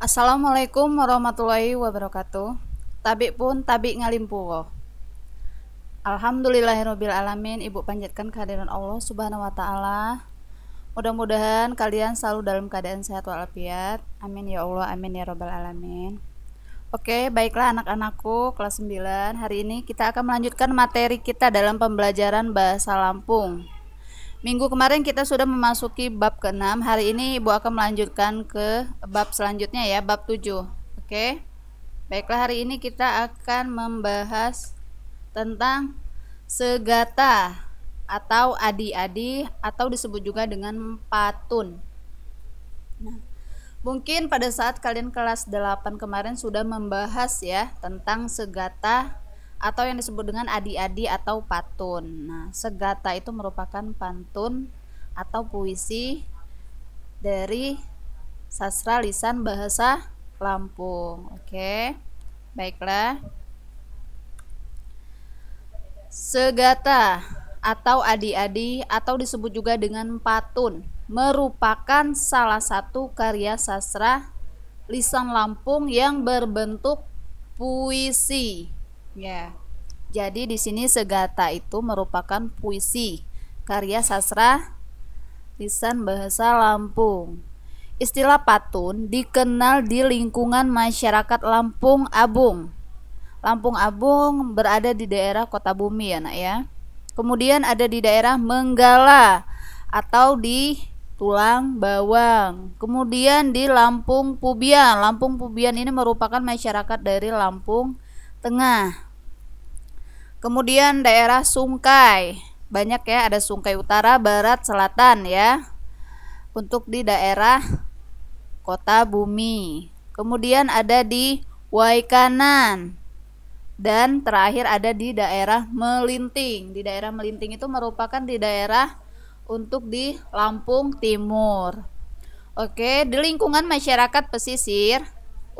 Assalamualaikum warahmatullahi wabarakatuh. Tabik pun tabik ngalimpuwo. Alhamdulillahirabbil alamin, Ibu panjatkan kehadiran Allah Subhanahu wa taala. Mudah-mudahan kalian selalu dalam keadaan sehat walafiat. Amin ya Allah, amin ya rabbal alamin. Oke, baiklah anak-anakku kelas 9. Hari ini kita akan melanjutkan materi kita dalam pembelajaran bahasa Lampung. Minggu kemarin kita sudah memasuki bab ke-6. Hari ini Ibu akan melanjutkan ke bab selanjutnya ya, bab 7. Oke. Okay? Baiklah, hari ini kita akan membahas tentang segata atau adi-adi atau disebut juga dengan patun. Nah, mungkin pada saat kalian kelas 8 kemarin sudah membahas ya tentang segata atau yang disebut dengan adi-adi atau patun. Nah, segata itu merupakan pantun atau puisi dari sastra lisan bahasa Lampung. Oke. Baiklah. Segata atau adi-adi atau disebut juga dengan patun merupakan salah satu karya sastra lisan Lampung yang berbentuk puisi Ya. Jadi di sini Segata itu merupakan puisi karya sastra lisan bahasa Lampung. Istilah patun dikenal di lingkungan masyarakat Lampung Abung. Lampung Abung berada di daerah Kota Bumi ya, Nak ya. Kemudian ada di daerah Menggala atau di tulang bawang. Kemudian di Lampung Pubian. Lampung Pubian ini merupakan masyarakat dari Lampung Tengah. Kemudian daerah Sungkai. Banyak ya, ada Sungkai Utara, Barat, Selatan ya. Untuk di daerah kota bumi. Kemudian ada di Waikanan. Dan terakhir ada di daerah Melinting. Di daerah Melinting itu merupakan di daerah untuk di Lampung Timur. Oke, di lingkungan masyarakat pesisir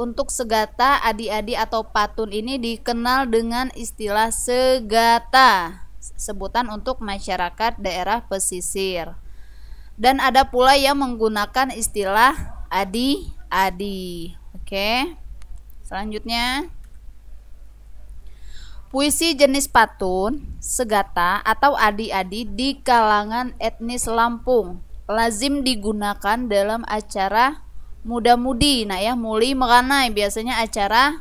untuk segata, adi-adi atau patun ini dikenal dengan istilah segata, sebutan untuk masyarakat daerah pesisir. Dan ada pula yang menggunakan istilah adi-adi. Oke. Selanjutnya Puisi jenis patun, segata atau adi-adi di kalangan etnis Lampung lazim digunakan dalam acara muda-mudi nah ya muli meranai biasanya acara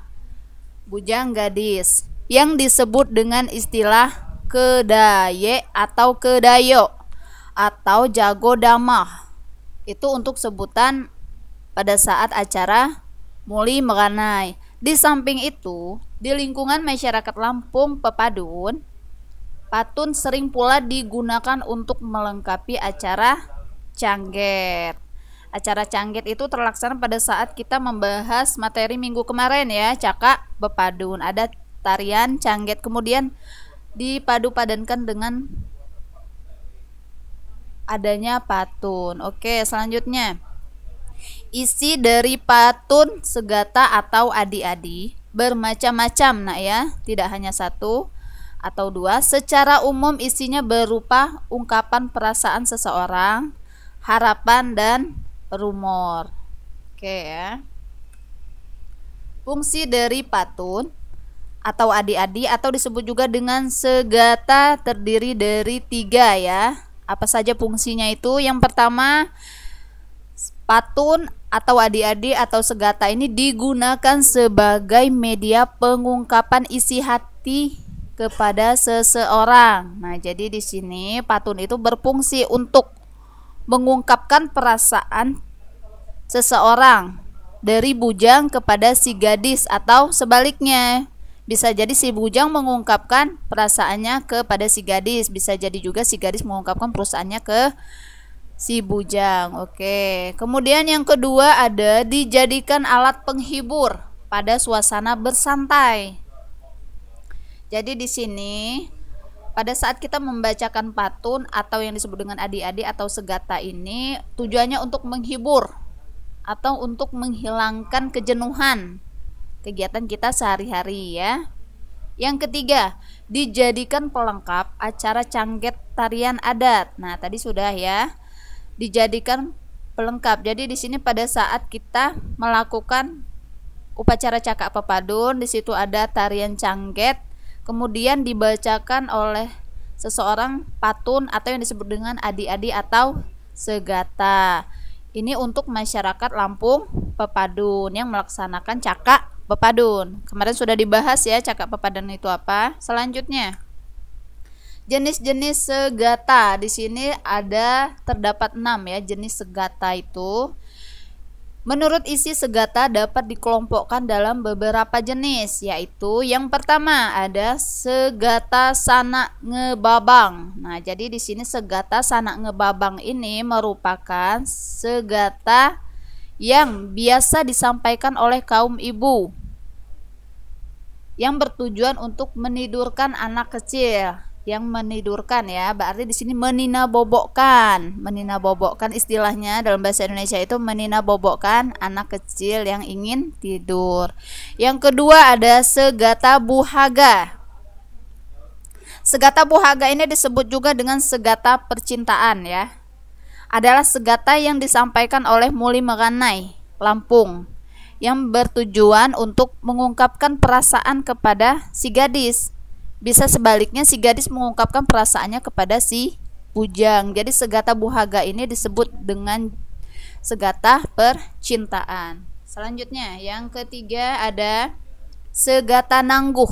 bujang gadis yang disebut dengan istilah kedaye atau kedayo atau jago damah itu untuk sebutan pada saat acara muli meranai di samping itu di lingkungan masyarakat Lampung Pepadun patun sering pula digunakan untuk melengkapi acara canggir. Acara canggit itu terlaksana pada saat kita membahas materi minggu kemarin ya, cakak bepadun. Ada tarian canggit kemudian dipadu-padankan dengan adanya patun. Oke, selanjutnya. Isi dari patun segata atau adi-adi bermacam-macam, nak ya, tidak hanya satu atau dua. Secara umum isinya berupa ungkapan perasaan seseorang, harapan dan rumor. Oke ya. Fungsi dari patun atau adi-adi atau disebut juga dengan segata terdiri dari tiga ya. Apa saja fungsinya itu? Yang pertama, patun atau adi-adi atau segata ini digunakan sebagai media pengungkapan isi hati kepada seseorang. Nah, jadi di sini patun itu berfungsi untuk mengungkapkan perasaan seseorang dari bujang kepada si gadis atau sebaliknya. Bisa jadi si bujang mengungkapkan perasaannya kepada si gadis, bisa jadi juga si gadis mengungkapkan perasaannya ke si bujang. Oke. Kemudian yang kedua ada dijadikan alat penghibur pada suasana bersantai. Jadi di sini pada saat kita membacakan patun atau yang disebut dengan adi-adi atau segata ini tujuannya untuk menghibur atau untuk menghilangkan kejenuhan kegiatan kita sehari-hari ya. Yang ketiga, dijadikan pelengkap acara cangget tarian adat. Nah, tadi sudah ya. Dijadikan pelengkap. Jadi di sini pada saat kita melakukan upacara cakap pepadun, di situ ada tarian cangget kemudian dibacakan oleh seseorang patun atau yang disebut dengan adi-adi atau segata. Ini untuk masyarakat Lampung Pepadun yang melaksanakan cakak pepadun. Kemarin sudah dibahas ya cakak pepadun itu apa. Selanjutnya jenis-jenis segata di sini ada terdapat enam ya jenis segata itu Menurut isi segata dapat dikelompokkan dalam beberapa jenis, yaitu yang pertama ada segata sanak ngebabang. Nah, jadi di sini segata sanak ngebabang ini merupakan segata yang biasa disampaikan oleh kaum ibu yang bertujuan untuk menidurkan anak kecil yang menidurkan ya berarti di sini menina bobokkan menina bobokkan istilahnya dalam bahasa Indonesia itu menina bobokkan anak kecil yang ingin tidur yang kedua ada segata buhaga segata buhaga ini disebut juga dengan segata percintaan ya adalah segata yang disampaikan oleh Muli Meranai Lampung yang bertujuan untuk mengungkapkan perasaan kepada si gadis bisa sebaliknya si gadis mengungkapkan perasaannya kepada si bujang. Jadi segata buhaga ini disebut dengan segata percintaan. Selanjutnya yang ketiga ada segata nangguh.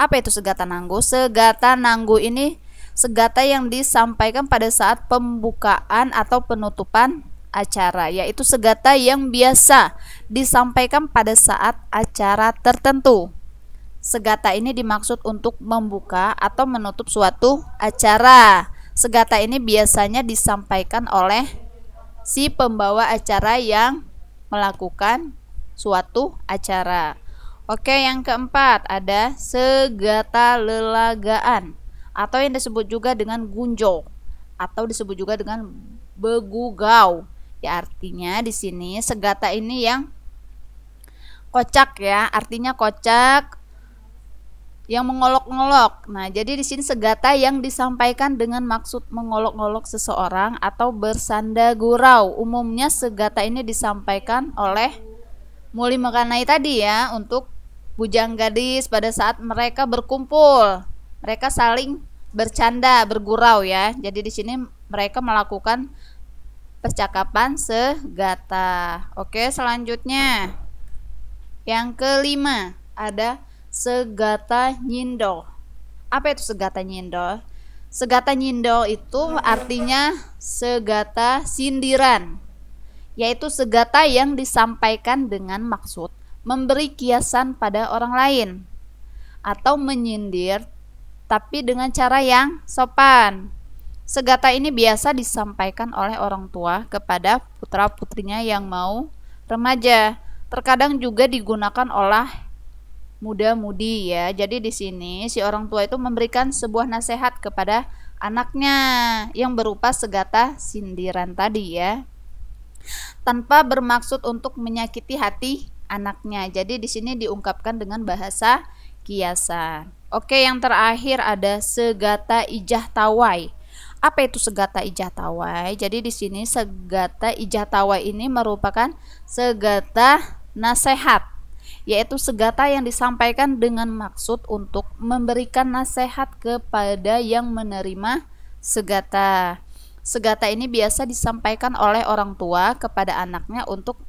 Apa itu segata nangguh? Segata nangguh ini segata yang disampaikan pada saat pembukaan atau penutupan acara, yaitu segata yang biasa disampaikan pada saat acara tertentu. Segata ini dimaksud untuk membuka atau menutup suatu acara. Segata ini biasanya disampaikan oleh si pembawa acara yang melakukan suatu acara. Oke, yang keempat ada segata lelagaan atau yang disebut juga dengan gunjo atau disebut juga dengan begugau. Ya artinya di sini segata ini yang kocak ya, artinya kocak yang mengolok-ngolok. Nah, jadi di sini segata yang disampaikan dengan maksud mengolok-ngolok seseorang atau bersanda gurau. Umumnya segata ini disampaikan oleh Muli Mekanai tadi ya untuk bujang gadis pada saat mereka berkumpul. Mereka saling bercanda, bergurau ya. Jadi di sini mereka melakukan percakapan segata. Oke, selanjutnya yang kelima ada Segata nyindol. Apa itu Segata nyindol? Segata nyindol itu artinya segata sindiran, yaitu segata yang disampaikan dengan maksud memberi kiasan pada orang lain atau menyindir tapi dengan cara yang sopan. Segata ini biasa disampaikan oleh orang tua kepada putra-putrinya yang mau remaja. Terkadang juga digunakan oleh muda-mudi ya. Jadi di sini si orang tua itu memberikan sebuah nasihat kepada anaknya yang berupa segata sindiran tadi ya. Tanpa bermaksud untuk menyakiti hati anaknya. Jadi di sini diungkapkan dengan bahasa kiasan. Oke, yang terakhir ada segata ijah tawai. Apa itu segata ijah tawai? Jadi di sini segata ijah tawai ini merupakan segata nasihat yaitu segata yang disampaikan dengan maksud untuk memberikan nasihat kepada yang menerima segata. Segata ini biasa disampaikan oleh orang tua kepada anaknya untuk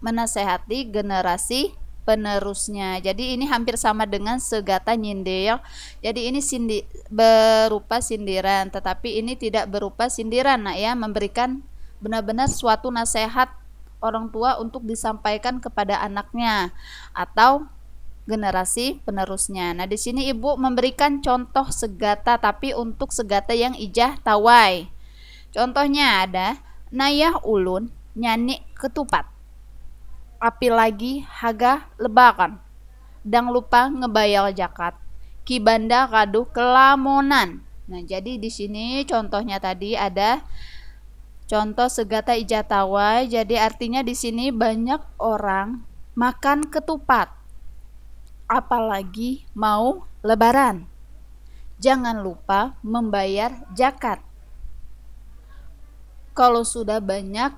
menasehati generasi penerusnya. Jadi ini hampir sama dengan segata nyindir. Jadi ini sindi berupa sindiran, tetapi ini tidak berupa sindiran, Nak ya, memberikan benar-benar suatu nasihat orang tua untuk disampaikan kepada anaknya atau generasi penerusnya. Nah, di sini ibu memberikan contoh segata tapi untuk segata yang ijah tawai. Contohnya ada nayah ulun nyani ketupat. Api lagi haga lebakan. Dang lupa ngebayal jakat. Kibanda kaduh kelamonan. Nah, jadi di sini contohnya tadi ada Contoh segata ijatawa, jadi artinya di sini banyak orang makan ketupat. Apalagi mau lebaran. Jangan lupa membayar zakat. Kalau sudah banyak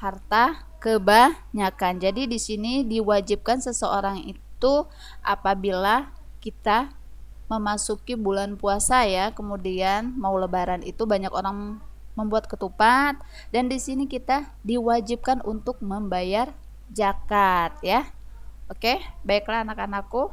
harta kebanyakan. Jadi di sini diwajibkan seseorang itu apabila kita memasuki bulan puasa ya, kemudian mau lebaran itu banyak orang membuat ketupat dan di sini kita diwajibkan untuk membayar zakat ya. Oke, baiklah anak-anakku.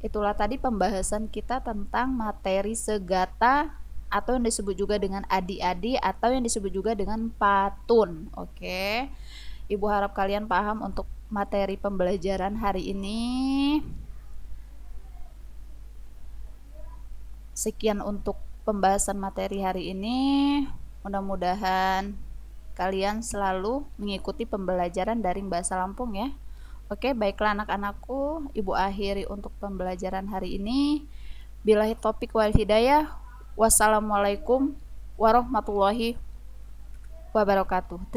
Itulah tadi pembahasan kita tentang materi segata atau yang disebut juga dengan adi-adi atau yang disebut juga dengan patun. Oke. Ibu harap kalian paham untuk materi pembelajaran hari ini. Sekian untuk pembahasan materi hari ini. Mudah-mudahan kalian selalu mengikuti pembelajaran daring bahasa Lampung ya. Oke, baiklah anak-anakku, Ibu akhiri untuk pembelajaran hari ini. Bilahi topik wal hidayah. Wassalamualaikum warahmatullahi wabarakatuh.